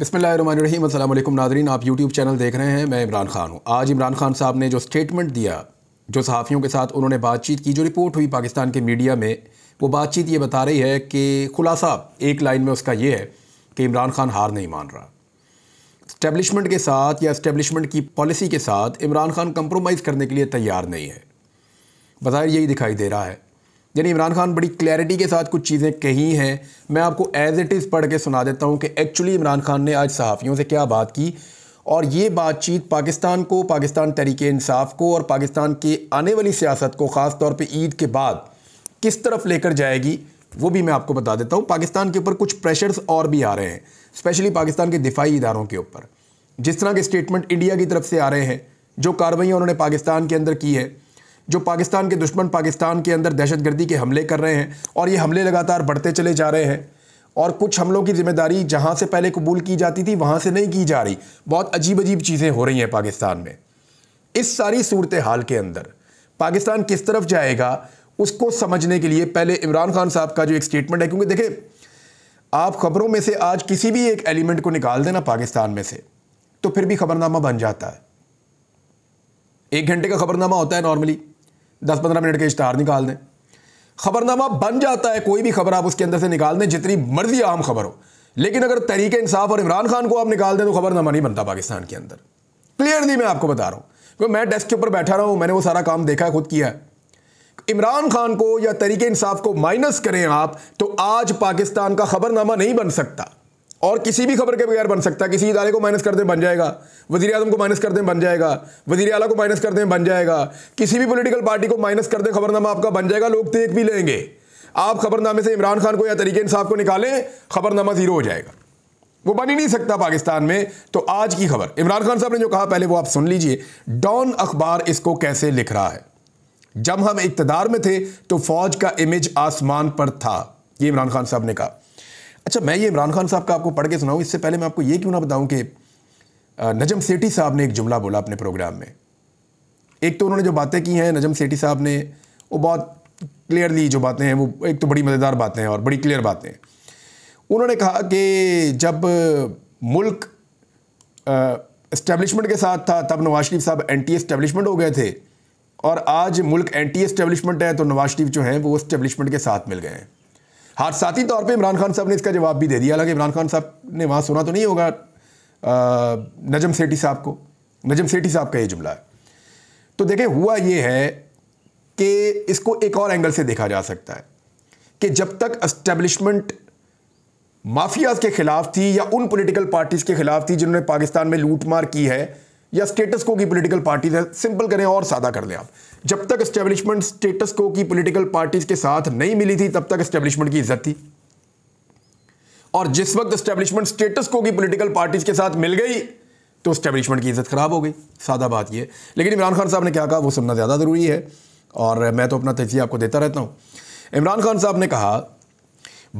बसमिलकुम नाजरीन आप YouTube channel देख रहे हैं मैं इमरान खान हूँ आज इमरान खान साहब ने जो स्टेटमेंट दिया जो सहाफ़ियों के साथ उन्होंने बातचीत की जो रिपोर्ट हुई पाकिस्तान के मीडिया में वो बातचीत ये बता रही है कि खुलासा एक लाइन में उसका ये है कि इमरान खान हार नहीं मान रहा स्टैब्लिशमेंट के साथ या इस्टेबलिशमेंट की पॉलिसी के साथ इमरान खान कंप्रोमाइज़ करने के लिए तैयार नहीं है बाहर यही दिखाई दे रहा है यानी इमरान खान बड़ी क्लैरिटी के साथ कुछ चीज़ें कही हैं मैं आपको एज़ इट इज़ पढ़ के सुना देता हूँ कि एक्चुअली इमरान खान ने आज सहाफ़ियों से क्या बात की और ये बातचीत पाकिस्तान को पाकिस्तान तहरीक इंसाफ को और पाकिस्तान की आने वाली सियासत को ख़ास तौर पर ईद के बाद किस तरफ लेकर जाएगी वो भी मैं आपको बता देता हूँ पाकिस्तान के ऊपर कुछ प्रेशर्स और भी आ रहे हैं स्पेशली पाकिस्तान के दिफाई इदारों के ऊपर जिस तरह के स्टेटमेंट इंडिया की तरफ से आ रहे हैं जो कार्रवाइयाँ उन्होंने पाकिस्तान के अंदर की है जो पाकिस्तान के दुश्मन पाकिस्तान के अंदर दहशतगर्दी के हमले कर रहे हैं और ये हमले लगातार बढ़ते चले जा रहे हैं और कुछ हमलों की जिम्मेदारी जहाँ से पहले कबूल की जाती थी वहाँ से नहीं की जा रही बहुत अजीब अजीब चीज़ें हो रही हैं पाकिस्तान में इस सारी सूरत हाल के अंदर पाकिस्तान किस तरफ जाएगा उसको समझने के लिए पहले इमरान खान साहब का जो एक स्टेटमेंट है क्योंकि देखे आप खबरों में से आज किसी भी एक एलिमेंट को निकाल देना पाकिस्तान में से तो फिर भी खबरनामा बन जाता है एक घंटे का खबरनामा होता है नॉर्मली दस पंद्रह मिनट के इश्तहार निकाल दें खबरनामा बन जाता है कोई भी खबर आप उसके अंदर से निकाल दें जितनी मर्जी आम खबर हो लेकिन अगर तरीके इंसाफ और इमरान खान को आप निकाल दें तो खबरनामा नहीं बनता पाकिस्तान के अंदर क्लियरली मैं आपको बता रहा हूँ क्योंकि मैं डेस्क के ऊपर बैठा रहा हूँ मैंने वो सारा काम देखा है खुद किया है इमरान खान को या तरीके इंसाफ को माइनस करें आप तो आज पाकिस्तान का खबरनामा नहीं बन सकता और किसी भी खबर के बगैर बन सकता है किसी इदारे को माइनस कर दें बन जाएगा वजी अजम को माइनस कर दें बन जाएगा वजी अला को माइनस कर दें बन जाएगा किसी भी पोलिटिकल पार्टी को माइनस कर दें खबरनामा आपका बन जाएगा लोग देख भी लेंगे आप खबरनामे से इमरान खान को या तरीके इंसाफ को निकालें खबरनामा ज़ीरो हो जाएगा वो बन ही नहीं सकता पाकिस्तान में तो आज की खबर इमरान खान साहब ने जो कहा पहले वो आप सुन लीजिए डॉन अखबार इसको कैसे लिख रहा है जब हम इकतदार में थे तो फौज का इमेज आसमान पर था ये इमरान खान साहब ने कहा अच्छा मैं ये इमरान खान साहब का आपको पढ़ के सुनाऊँ इससे पहले मैं आपको ये क्यों ना बताऊँ कि नजम सेठी साहब ने एक जुमला बोला अपने प्रोग्राम में एक तो उन्होंने जो बातें की हैं नजम सेठी साहब ने वो बहुत क्लियरली जो बातें हैं वो एक तो बड़ी मज़ेदार बातें हैं और बड़ी क्लियर बातें हैं उन्होंने कहा कि जब मुल्क इस्टेब्लिशमेंट के साथ था तब नवाज शरीफ साहब एंटी इस्टेब्लिशमेंट हो गए थे और आज मुल्क एंटी इस्टेब्लिशमेंट है तो नवाज शरीफ जो हैं वो इस्टेब्लिशमेंट के साथ मिल गए हैं हादसाती तौर पे इमरान खान साहब ने इसका जवाब भी दे दिया हालांकि इमरान खान साहब ने वहाँ सुना तो नहीं होगा नजम सेठी साहब को नजम सेठी साहब का ये जुमला है तो देखें हुआ ये है कि इसको एक और एंगल से देखा जा सकता है कि जब तक अस्टेब्लिशमेंट माफियाज के खिलाफ थी या उन पोलिटिकल पार्टीज़ के खिलाफ थी जिन्होंने पाकिस्तान में लूटमार की है या स्टेटस को की पॉलिटिकल पार्टीज है सिंपल करें और सादा कर लें आप जब तक एस्टेब्लिशमेंट स्टेटस को की पॉलिटिकल पार्टीज के साथ नहीं मिली थी तब तक एस्टेब्लिशमेंट की इज्जत थी और जिस वक्त एस्टेब्लिशमेंट स्टेटस को की पॉलिटिकल पार्टीज के साथ मिल गई तो स्टेब्लिशमेंट की इज्जत खराब हो गई सादा बात यह लेकिन इमरान खान साहब ने क्या कहा वो सुनना ज़्यादा ज़रूरी है और मैं तो अपना तजिया आपको देता रहता हूँ इमरान खान साहब ने कहा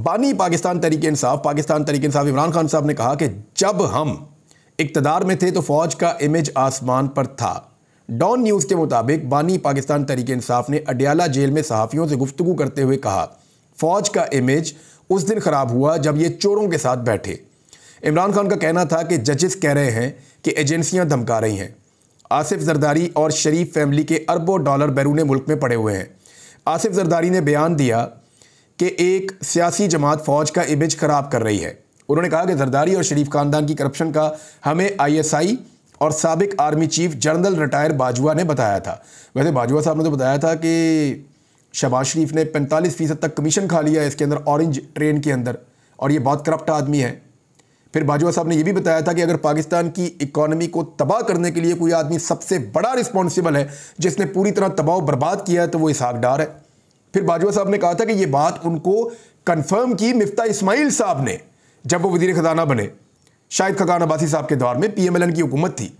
बानी पाकिस्तान तरीके इंसाफ पाकिस्तान तरीके इंसाफ इमरान खान साहब ने कहा कि जब हम इकतदार में थे तो फौज का इमेज आसमान पर था डॉन न्यूज़ के मुताबिक बानी पाकिस्तान तरीके इंसाफ ने अडियाला जेल में सहाफ़ियों से गुफ्तु करते हुए कहा फ़ौज का इमेज उस दिन ख़राब हुआ जब ये चोरों के साथ बैठे इमरान खान का कहना था कि जजेस कह रहे हैं कि एजेंसियां धमका रही हैं आसिफ जरदारी और शरीफ फैमिली के अरबों डॉलर बैरून मुल्क में पड़े हुए हैं आसिफ जरदारी ने बयान दिया कि एक सियासी जमात फ़ौज का इमेज ख़राब कर रही है उन्होंने कहा कि जरदारी और शरीफ खानदान की करप्शन का हमें आईएसआई और सबक army chief general retire Bajwa ने बताया था वैसे बाजवा साहब ने तो बताया था कि शहबाज शरीफ ने पैंतालीस फ़ीसद तक कमीशन खा लिया है इसके अंदर ऑरेंज ट्रेन के अंदर और ये बहुत करप्ट आदमी है फिर बाजवा साहब ने यह भी बताया था कि अगर पाकिस्तान की इकोनॉमी को तबाह करने के लिए कोई आदमी सबसे बड़ा रिस्पॉन्सिबल है जिसने पूरी तरह तबाह बर्बाद किया है तो वो इसहाक डार है फिर बाजवा साहब ने कहा था कि ये बात उनको कन्फर्म की मिफ्ता इस्माइल साहब ने जब वो वजीर खजाना बने शाहिद खगान अबासी साहब के दौर में पी एम एल एन की हुकूमत थी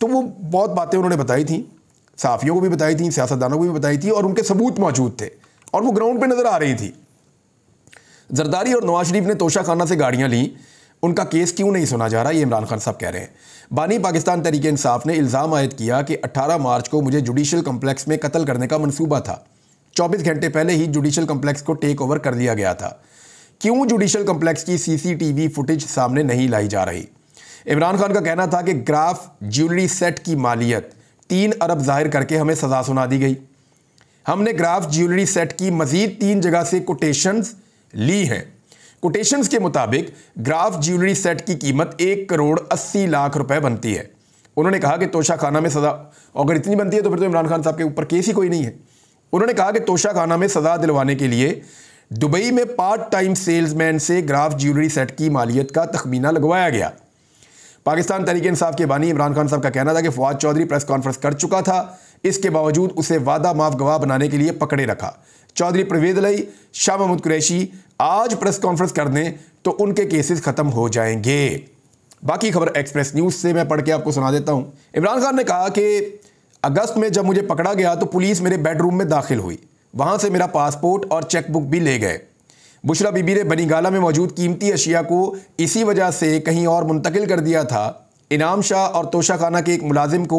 तो वो बहुत बातें उन्होंने बताई थी सहाफ़ियों को भी बताई थी सियासतदानों को भी बताई थी और उनके सबूत मौजूद थे और वो ग्राउंड पर नज़र आ रही थी जरदारी और नवाज शरीफ ने तोशा खाना से गाड़ियाँ लीं उनका केस क्यों नहीं सुना जा रहा ये इमरान खान साहब कह रहे हैं बानी पाकिस्तान तरीके इंसाफ ने इल्ज़ाम आयद किया कि 18 मार्च को मुझे जुडिशल कम्प्लेक्स में कत्ल करने का मनसूबा था 24 घंटे पहले ही जुडिशल कम्प्लेक्स को टेक ओवर कर लिया गया था क्यों जुडिशल कम्प्लेक्स की सीसीटीवी फुटेज सामने नहीं लाई जा रही इमरान खान का कहना था कि ग्राफ ज्वेलरी सेट की मालियत तीन अरब जाहिर करके हमें सजा सुना दी गई हमने ग्राफ ज्वेलरी सेट की मजीद तीन जगह से कोटेशंस ली हैं कोटेशंस के मुताबिक ग्राफ ज्वेलरी सेट की कीमत एक करोड़ अस्सी लाख रुपए बनती है उन्होंने कहा कि तोशा खाना में सज़ा अगर इतनी बनती है तो फिर तो इमरान खान साहब के ऊपर केस ही कोई नहीं है उन्होंने कहा कि तोशा खाना में सज़ा दिलवाने के लिए दुबई में पार्ट टाइम सेल्समैन से ग्राफ ज्वेलरी सेट की मालियत का तखमीना लगवाया गया पाकिस्तान तरीके इंसाफ के बानी इमरान खान साहब का कहना था कि फवाद चौधरी प्रेस कॉन्फ्रेंस कर चुका था इसके बावजूद उसे वादा माफ गवाह बनाने के लिए पकड़े रखा चौधरी प्रवेद लई शाह महमूद कुरैशी आज प्रेस कॉन्फ्रेंस कर दें तो उनके केसेस ख़त्म हो जाएंगे बाकी खबर एक्सप्रेस न्यूज़ से मैं पढ़ के आपको सुना देता हूँ इमरान खान ने कहा कि अगस्त में जब मुझे पकड़ा गया तो पुलिस मेरे बेडरूम में दाखिल हुई वहाँ से मेरा पासपोर्ट और चेकबुक भी ले गए बुशरा बीबी ने बनीगाला में मौजूद कीमती अशिया को इसी वजह से कहीं और मुंतकिल कर दिया था इनाम शाह और तोशा खाना के एक मुलाजिम को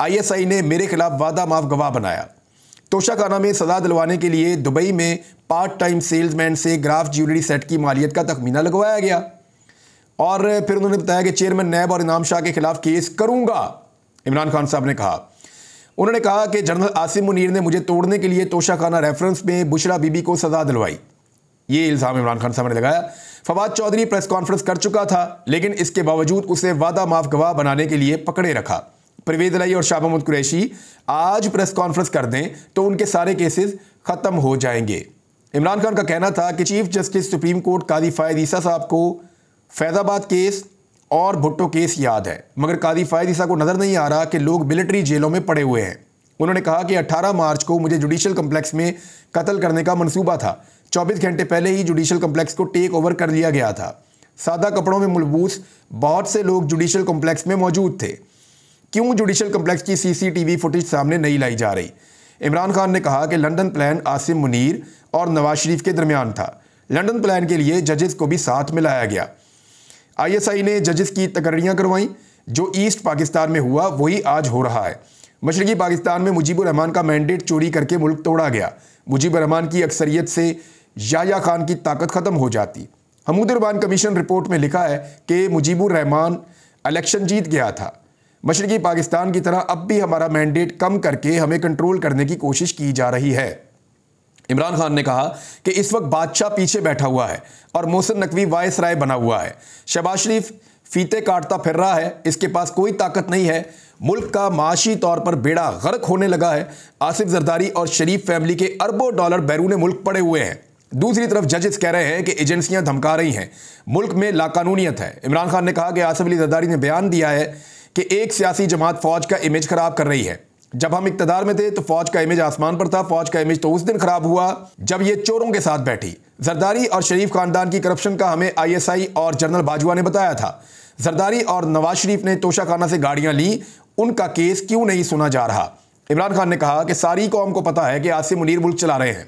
आईएसआई ने मेरे खिलाफ वादा माफ गवाह बनाया तोशा खाना में सजा दिलवाने के लिए दुबई में पार्ट टाइम सेल्समैन से ग्राफ ज्वेलरी सेट की मालियत का तखमीना लगवाया गया और फिर उन्होंने बताया कि चेयरमैन नैब और इनाम शाह के खिलाफ केस करूंगा इमरान खान साहब ने कहा उन्होंने कहा कि जनरल आसिम मुनीर ने मुझे तोड़ने के लिए तोशाखाना रेफरेंस में बुशरा बीबी को सजा दिलवाई ये इल्ज़ाम इमरान खान साहब ने लगाया फवाद चौधरी प्रेस कॉन्फ्रेंस कर चुका था लेकिन इसके बावजूद उसे वादा माफ गवाह बनाने के लिए पकड़े रखा परवेज अली और शाह महमूद कुरैशी आज प्रेस कॉन्फ्रेंस कर दें तो उनके सारे केसेस ख़त्म हो जाएंगे इमरान खान का कहना था कि चीफ जस्टिस सुप्रीम कोर्ट कादी फ़ायद ईसा साहब को फैज़ाबाद केस और भुट्टो केस याद है मगर कादी फायद ईसा को नज़र नहीं आ रहा कि लोग मिलिट्री जेलों में पड़े हुए हैं उन्होंने कहा कि 18 मार्च को मुझे जुडिशल कम्प्लेक्स में कत्ल करने का मंसूबा था 24 घंटे पहले ही जुडिशल कम्प्लेक्स को टेक ओवर कर लिया गया था सादा कपड़ों में मलबूस बहुत से लोग जुडिशल कम्प्लेक्स में मौजूद थे क्यों जुडिशल कम्प्लेक्स की सीसीटीवी फुटेज सामने नहीं लाई जा रही इमरान खान ने कहा कि लंदन प्लान आसिम मुनीर और नवाज शरीफ के दरमियान था लंदन प्लान के लिए जजेस को भी साथ में लाया गया आईएसआई ने जजेस की तकर्रियाँ करवाईं जो ईस्ट पाकिस्तान में हुआ वही आज हो रहा है मशरकी पाकिस्तान में मुजीबुर रहमान का मैंडेट चोरी करके मुल्क तोड़ा गया मुजीबुर रहमान की अक्सरियत से याया खान की ताकत ख़त्म हो जाती हमूदुरबान कमीशन रिपोर्ट में लिखा है कि मुजीबुर रहमान इलेक्शन जीत गया था मशरकी पाकिस्तान की तरह अब भी हमारा मैंडेट कम करके हमें कंट्रोल करने की कोशिश की जा रही है इमरान खान ने कहा कि इस वक्त बादशाह पीछे बैठा हुआ है और मोहसिन नकवी वायस राय बना हुआ है शहबाज शरीफ फीते काटता फिर रहा है इसके पास कोई ताकत नहीं है मुल्क का माशी तौर पर बेड़ा गर्क होने लगा है आसिफ जरदारी और शरीफ फैमिली के अरबों डॉलर बैरून मुल्क पड़े हुए हैं दूसरी तरफ जजेस कह रहे हैं कि एजेंसियां धमका रही हैं मुल्क में लाकानूनीत है इमरान खान ने कहा कि आसिफ अली जरदारी ने बयान दिया है कि एक सियासी जमात फौज का इमेज खराब कर रही है जब हम इकतदार में थे तो फौज का इमेज आसमान पर था फौज का इमेज तो उस दिन खराब हुआ जब ये चोरों के साथ बैठी जरदारी और शरीफ खानदान की करप्शन का हमें आईएसआई और जनरल बाजवा ने बताया था जरदारी और नवाज शरीफ ने तोशाखाना से गाड़ियां ली उनका केस क्यों नहीं सुना जा रहा इमरान खान ने कहा कि सारी कौम को पता है कि आसिम मुनीर मुल्क चला रहे हैं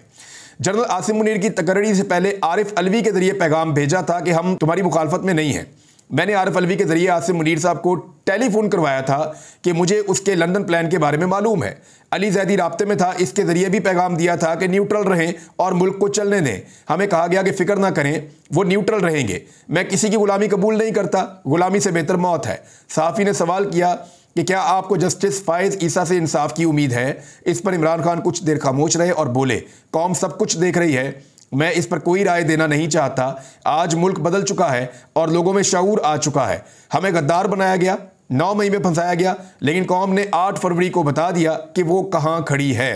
जनरल आसिम मुनीर की तकरड़ी से पहले आरिफ अलवी के जरिए पैगाम भेजा था कि हम तुम्हारी मुखालफत में नहीं हैं मैंने आरफ अलवी के ज़रिए आसिम मुनीर साहब को टेलीफोन करवाया था कि मुझे उसके लंदन प्लान के बारे में मालूम है अली जैदी रबते में था इसके ज़रिए भी पैगाम दिया था कि न्यूट्रल रहें और मुल्क को चलने दें हमें कहा गया कि फ़िक्र ना करें वो न्यूट्रल रहेंगे मैं किसी की ग़ुलामी कबूल नहीं करता ग़ुलामी से बेहतर मौत है साफ़ी ने सवाल किया कि क्या आपको जस्टिस फायज ईसा से इंसाफ की उम्मीद है इस पर इमरान खान कुछ देर खामोश रहे और बोले कौम सब कुछ देख रही है मैं इस पर कोई राय देना नहीं चाहता आज मुल्क बदल चुका है और लोगों में शूर आ चुका है हमें गद्दार बनाया गया नौ मई में फंसाया गया लेकिन कौम ने आठ फरवरी को बता दिया कि वो कहाँ खड़ी है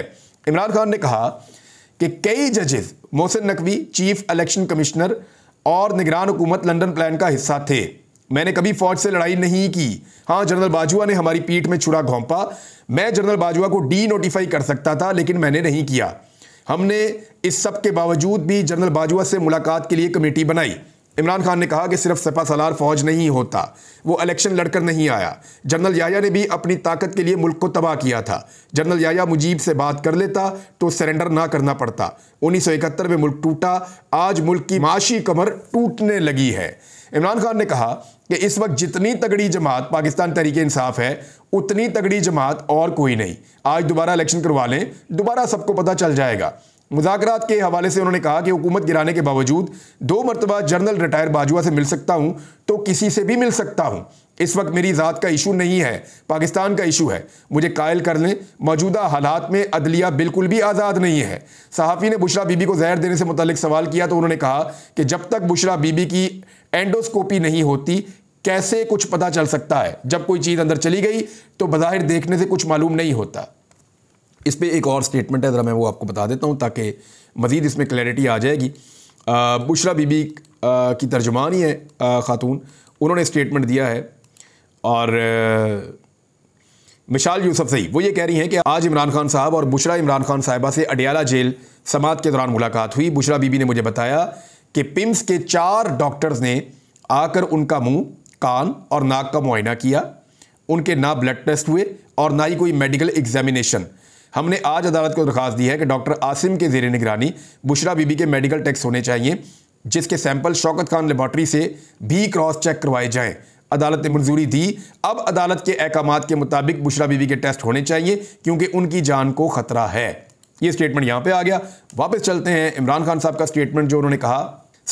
इमरान खान ने कहा कि कई जजेस Mohsin Naqvi chief election commissioner और निगरान हुकूमत लंदन प्लान का हिस्सा थे मैंने कभी फौज से लड़ाई नहीं की हाँ जनरल बाजवा ने हमारी पीठ में छुरा घोंपा मैं जनरल बाजवा को डी नोटिफाई कर सकता था लेकिन मैंने नहीं किया हमने इस सब के बावजूद भी जनरल बाजवा से मुलाकात के लिए कमेटी बनाई इमरान खान ने कहा कि सिर्फ सपा सलार फौज नहीं होता वो इलेक्शन लड़कर नहीं आया जनरल याया ने भी अपनी ताकत के लिए मुल्क को तबाह किया था जनरल याया मुजीब से बात कर लेता तो सरेंडर ना करना पड़ता उन्नीस सौ इकहत्तर में मुल्क टूटा आज मुल्क की माशी कमर टूटने लगी है इमरान खान ने कहा कि इस वक्त जितनी तगड़ी जमात पाकिस्तान तरीके इंसाफ है उतनी तगड़ी जमात और कोई नहीं आज दोबारा इलेक्शन करवा लें दोबारा सबको पता चल जाएगा मुजाकर के हवाले से उन्होंने कहा कि हुकूमत गिराने के बावजूद दो मरतबा जनरल रिटायर बाजवा से मिल सकता हूँ तो किसी से भी मिल सकता हूँ इस वक्त मेरी ज़ात का इशू नहीं है पाकिस्तान का इशू है मुझे कायल कर लें मौजूदा हालात में अदलिया बिल्कुल भी आज़ाद नहीं है सहाफ़ी ने बुशरा बीबी को जहर देने से मुतल सवाल किया तो उन्होंने कहा कि जब तक बुशरा बीबी की एंडोस्कोपी नहीं होती कैसे कुछ पता चल सकता है जब कोई चीज़ अंदर चली गई तो बाहर देखने से कुछ मालूम नहीं होता इस पर एक और स्टेटमेंट है ज़रा मैं वो आपको बता देता हूँ ताकि मज़ीद इसमें क्लैरिटी आ जाएगी बुशरा बीबी की तर्जुमान ही है ख़ातून उन्होंने स्टेटमेंट दिया है और मिशाल यूसफ सही वो ये कह रही हैं कि आज इमरान खान साहब और बुशरा इमरान खान साहिबा से अडियाला जेल समात के दौरान मुलाकात हुई बुशरा बीबी ने मुझे बताया कि पिम्स के चार डॉक्टर्स ने आकर उनका मुंह कान और नाक का मुआयना किया उनके ना ब्लड टेस्ट हुए और ना ही कोई मेडिकल एग्जामिनेशन हमने आज अदालत को दरखास्त दी है कि डॉक्टर आसिम के जेर निगरानी बुशरा बीबी के मेडिकल टेस्ट होने चाहिए जिसके सैंपल शौकत खान लेबॉर्ट्री से भी क्रॉस चेक करवाए जाएं अदालत ने मंजूरी दी अब अदालत के अहकाम के मुताबिक बुशरा बीबी के टेस्ट होने चाहिए क्योंकि उनकी जान को खतरा है ये स्टेटमेंट यहाँ पे आ गया वापस चलते हैं इमरान खान साहब का स्टेटमेंट जो उन्होंने कहा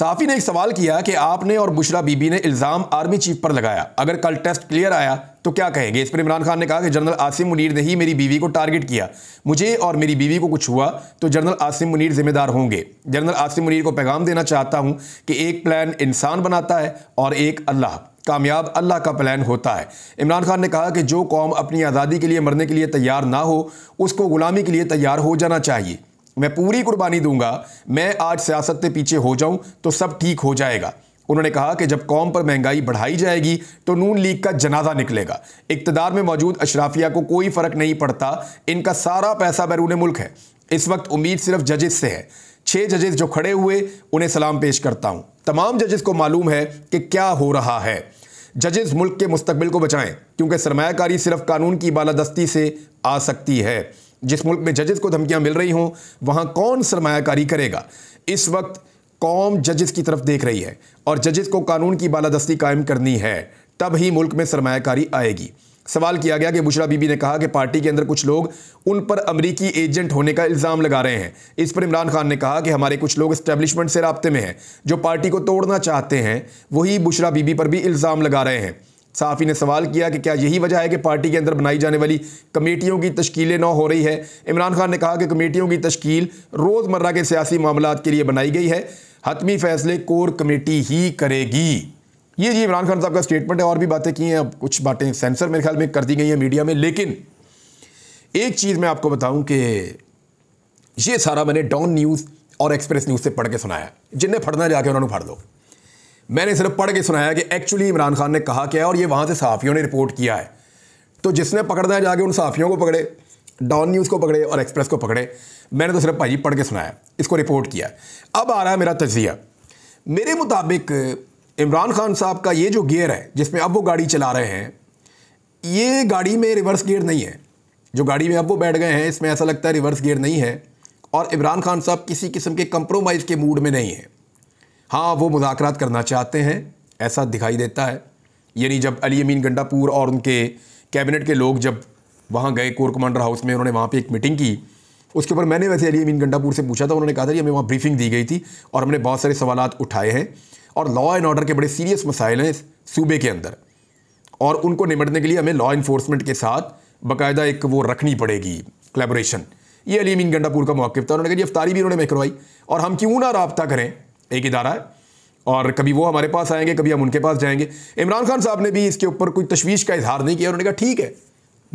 साफी ने एक सवाल किया कि आपने और बुशरा बीबी ने इल्ज़ाम आर्मी चीफ पर लगाया अगर कल टेस्ट क्लियर आया तो क्या कहेंगे इस पर इमरान खान ने कहा कि जनरल आसिम मुनीर ने ही मेरी बीवी को टारगेट किया मुझे और मेरी बीवी को कुछ हुआ तो जनरल आसिम मुनीर जिम्मेदार होंगे जनरल आसिम मुनीर को पैगाम देना चाहता हूं कि एक प्लान इंसान बनाता है और एक अल्लाह कामयाब अल्लाह का प्लान होता है इमरान खान ने कहा कि जो कौम अपनी आज़ादी के लिए मरने के लिए तैयार ना हो उसको ग़ुलामी के लिए तैयार हो जाना चाहिए मैं पूरी कुर्बानी दूंगा मैं आज सियासत के पीछे हो जाऊं तो सब ठीक हो जाएगा उन्होंने कहा कि जब कौम पर महंगाई बढ़ाई जाएगी तो नून लीग का जनाजा निकलेगा इकतदार में मौजूद अशराफिया को कोई फ़र्क नहीं पड़ता इनका सारा पैसा बैरून मुल्क है इस वक्त उम्मीद सिर्फ जजेस से है छह जजेस जो खड़े हुए उन्हें सलाम पेश करता हूं तमाम जजेस को मालूम है कि क्या हो रहा है जजेस मुल्क के मुस्तबिल को बचाएं क्योंकि सरमाकारी सिर्फ कानून की बालादस्ती से आ सकती है जिस मुल्क में जजेस को धमकियां मिल रही हों वहां कौन सरमाकारी करेगा इस वक्त कौम जजिस की तरफ देख रही है और जजेस को कानून की बालादस्ती कायम करनी है तब ही मुल्क में सरमाकारी आएगी सवाल किया गया कि बुशरा बीबी ने कहा कि पार्टी के अंदर कुछ लोग उन पर अमरीकी एजेंट होने का इल्ज़ाम लगा रहे हैं इस पर इमरान खान ने कहा कि हमारे कुछ लोग इस्टेब्लिशमेंट से रबते में हैं जो पार्टी को तोड़ना चाहते हैं वही बुशरा बीबी पर भी इल्ज़ाम लगा रहे हैं साफ़ी ने सवाल किया कि क्या यही वजह है कि पार्टी के अंदर बनाई जाने वाली कमेटियों की तश्लें न हो रही है इमरान खान ने कहा कि कमेटियों की तश्कील रोज़मर्रा के सियासी मामला के लिए बनाई गई है हतमी फैसले कोर कमेटी ही करेगी ये जी इमरान खान साहब का स्टेटमेंट है और भी बातें की हैं अब कुछ बातें सेंसर मेरे ख्याल में कर दी गई हैं मीडिया में लेकिन एक चीज़ मैं आपको बताऊं कि ये सारा मैंने डॉन न्यूज़ और एक्सप्रेस न्यूज़ से पढ़ के सुनाया जिन्हें फटना जाके उन्होंने फट दो मैंने सिर्फ पढ़ के सुनाया कि एक्चुअली इमरान खान ने कहा क्या है और ये वहाँ से सहाफ़ियों ने रिपोर्ट किया है तो जिसने पकड़ना है जाके उन सहाफ़ियों को पकड़े डॉन न्यूज़ को पकड़े और एक्सप्रेस को पकड़े मैंने तो सिर्फ भाजी पढ़ के सुनाया इसको रिपोर्ट किया अब आ रहा है मेरा तजिया मेरे मुताबिक इमरान खान साहब का ये जो गियर है जिसमें अब वो गाड़ी चला रहे हैं ये गाड़ी में रिवर्स गियर नहीं है जो गाड़ी में अब वो बैठ गए हैं इसमें ऐसा लगता है रिवर्स गियर नहीं है और इमरान खान साहब किसी किस्म के कंप्रोमाइज़ के मूड में नहीं है हाँ वो मुजाकर करना चाहते हैं ऐसा दिखाई देता है यानी जब अली अमीन गंडापुर और उनके कैबिनेट के लोग जब वहाँ गए कोर कमांडर हाउस में उन्होंने वहाँ पर एक मीटिंग की उसके ऊपर मैंने वैसे अली अमीन गंडापुर से पूछा था उन्होंने कहा था कि हमें वहाँ ब्रीफिंग दी गई थी और हमने बहुत सारे सवाल उठाए हैं और लॉ एंड ऑर्डर के बड़े सीरियस मसाइल हैं सूबे के अंदर और उनको निमटने के लिए हमें लॉ इन्फोर्समेंट के साथ बाकायदा एक वो रखनी पड़ेगी कलेबोरेशन ये अली अमीन गंडापुर का मौक़ था उन्होंने कहा रफ्तारी भी उन्होंने करवाई और हम क्यों ना रबता करें एक इदारा है और कभी वो हमारे पास आएंगे कभी हम उनके पास जाएंगे इमरान खान साहब ने भी इसके ऊपर कोई तशवीश का इजहार नहीं किया उन्होंने कहा ठीक है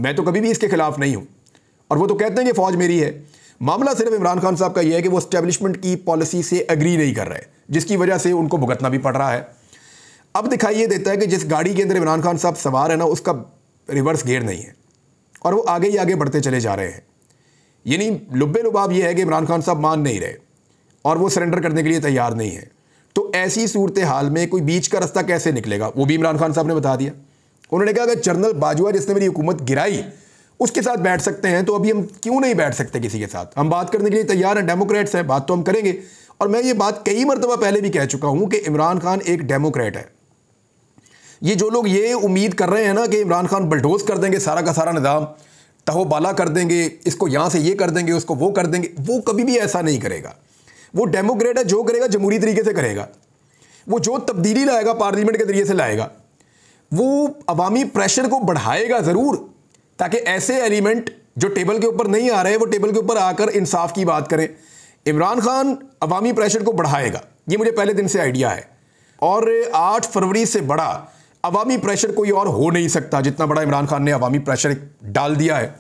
मैं तो कभी भी इसके खिलाफ नहीं हूँ और वो तो कहते हैं कि फ़ौज मेरी है मामला सिर्फ इमरान खान साहब का यह है कि वो स्टैब्लिशमेंट की पॉलिसी से एग्री नहीं कर रहे जिसकी वजह से उनको भुगतना भी पड़ रहा है अब दिखाई ये देता है कि जिस गाड़ी के अंदर इमरान खान साहब सवार है ना उसका रिवर्स गेयर नहीं है और वो आगे ही आगे बढ़ते चले जा रहे हैं यानी लुबे लुबाब ये है कि इमरान खान साहब मान नहीं रहे और वो सरेंडर करने के लिए तैयार नहीं है तो ऐसी सूरत हाल में कोई बीच का रास्ता कैसे निकलेगा वो भी इमरान खान साहब ने बता दिया उन्होंने कहा अगर जनरल बाजवा जिसने मेरी हुकूमत गिराई उसके साथ बैठ सकते हैं तो अभी हम क्यों नहीं बैठ सकते किसी के साथ हम बात करने के लिए तैयार हैं डेमोक्रेट्स हैं बात तो हम करेंगे और मैं ये बात कई मरतबा पहले भी कह चुका हूँ कि इमरान खान एक डेमोक्रेट है ये जो लोग ये उम्मीद कर रहे हैं ना कि इमरान खान बलडोज कर देंगे सारा का सारा निज़ाम तहोबाला कर देंगे इसको यहाँ से ये कर देंगे उसको वो कर देंगे वो कभी भी ऐसा नहीं करेगा वो डेमोक्रेट है जो करेगा जमहूरी तरीके से करेगा वो जो तब्दीली लाएगा पार्लियामेंट के जरिए से लाएगा वो अवामी प्रेशर को बढ़ाएगा ज़रूर ताकि ऐसे एलिमेंट जो टेबल के ऊपर नहीं आ रहे वो टेबल के ऊपर आकर इंसाफ की बात करें इमरान खान अवामी प्रेशर को बढ़ाएगा ये मुझे पहले दिन से आइडिया है और आठ फरवरी से बड़ा अवामी प्रेशर कोई और हो नहीं सकता जितना बड़ा इमरान खान ने अवामी प्रेशर डाल दिया है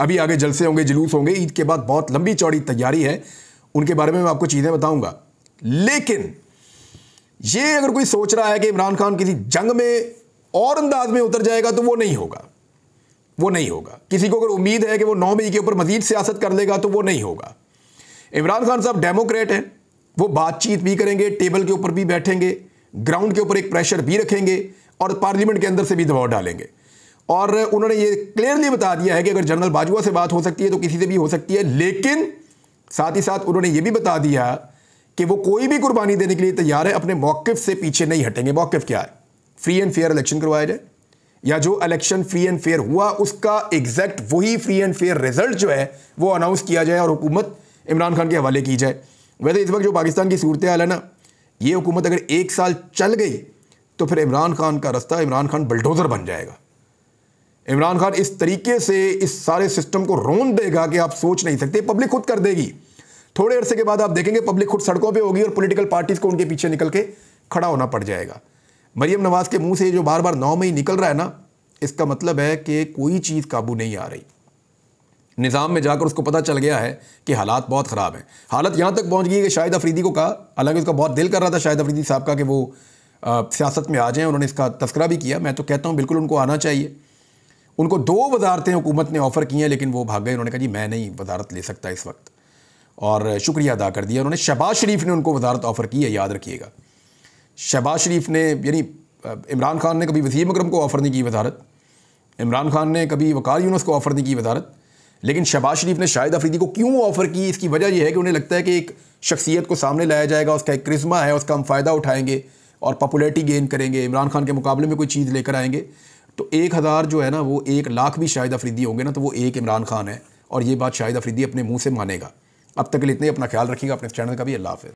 अभी आगे जलसे होंगे जुलूस होंगे ईद के बाद बहुत लंबी चौड़ी तैयारी है उनके बारे में मैं आपको चीज़ें बताऊंगा लेकिन ये अगर कोई सोच रहा है कि इमरान खान किसी जंग में और अंदाज में उतर जाएगा तो वो नहीं होगा वो नहीं होगा किसी को अगर उम्मीद है कि वो नौ मई के ऊपर मजीद सियासत कर लेगा तो वो नहीं होगा इमरान खान साहब डेमोक्रेट हैं वो बातचीत भी करेंगे टेबल के ऊपर भी बैठेंगे ग्राउंड के ऊपर एक प्रेशर भी रखेंगे और पार्लियामेंट के अंदर से भी दबाव डालेंगे और उन्होंने ये क्लियरली बता दिया है कि अगर जनरल बाजवा से बात हो सकती है तो किसी से भी हो सकती है लेकिन साथ ही साथ उन्होंने ये भी बता दिया कि वो कोई भी कुर्बानी देने के लिए तैयार है अपने मौकफ़ से पीछे नहीं हटेंगे मौकफ़ क्या है फ्री एंड फेयर इलेक्शन करवाया जाए या जो इलेक्शन फ्री एंड फेयर हुआ उसका एग्जैक्ट वही फ्री एंड फेयर रिजल्ट जो है वो अनाउंस किया जाए और हुकूमत इमरान खान के हवाले की जाए वैसे इस वक्त जो पाकिस्तान की सूरत हाल है ना ये हुकूमत अगर एक साल चल गई तो फिर इमरान खान का रास्ता इमरान खान बलडोज़र बन जाएगा इमरान खान इस तरीके से इस सारे सिस्टम को रोन देगा कि आप सोच नहीं सकते पब्लिक खुद कर देगी थोड़े अरसे के बाद आप देखेंगे पब्लिक खुद सड़कों पे होगी और पॉलिटिकल पार्टीज़ को उनके पीछे निकल के खड़ा होना पड़ जाएगा मरियम नवाज के मुंह से जो बार बार नौ मई निकल रहा है ना इसका मतलब है कि कोई चीज़ काबू नहीं आ रही निज़ाम में जाकर उसको पता चल गया है कि हालात बहुत ख़राब हैं हालत यहाँ तक पहुँच गई है कि शाहिद अफरीदी को कहा हालांकि उसका बहुत दिल कर रहा था शाहिद अफरीदी साहब का कि वो सियासत में आ जाएँ उन्होंने इसका तस्करा भी किया मैं तो कहता हूँ बिल्कुल उनको आना चाहिए उनको दो वजारतें हुकूमत ने ऑफ़र की हैं लेकिन वो भाग गए उन्होंने कहा जी मैं नहीं वजारत ले सकता इस वक्त और शुक्रिया अदा कर दिया उन्होंने शहबाज शरीफ ने उनको वजारत ऑफ़र की है याद रखिएगा शहबाज शरीफ ने यानी इमरान खान ने कभी वसीम अक्रम को ऑफ़र नहीं की वजारत इमरान खान ने कभी वकार यूनस को ऑफ़र नहीं की वजारत लेकिन शहबाज शरीफ ने शाहिद अफरीदी को क्यों ऑफ़र की इसकी वजह यह है कि उन्हें लगता है कि एक शख्सियत को सामने लाया जाएगा उसका एक क्रिज्मा है उसका हम फ़ायदा उठाएंगे और पॉपुलरिटी गेन करेंगे इमरान खान के मुकाबले में कोई चीज़ लेकर आएंगे तो एक हज़ार जो है ना वो एक लाख भी शाहिद अफरीदी होंगे ना तो वो एक इमरान खान है और ये बात शाहिद अफरीदी अपने मुँह से मानेगा अब तक के लिए इतने अपना ख्याल रखिएगा अपने चैनल का भी अल्लाह हाफ़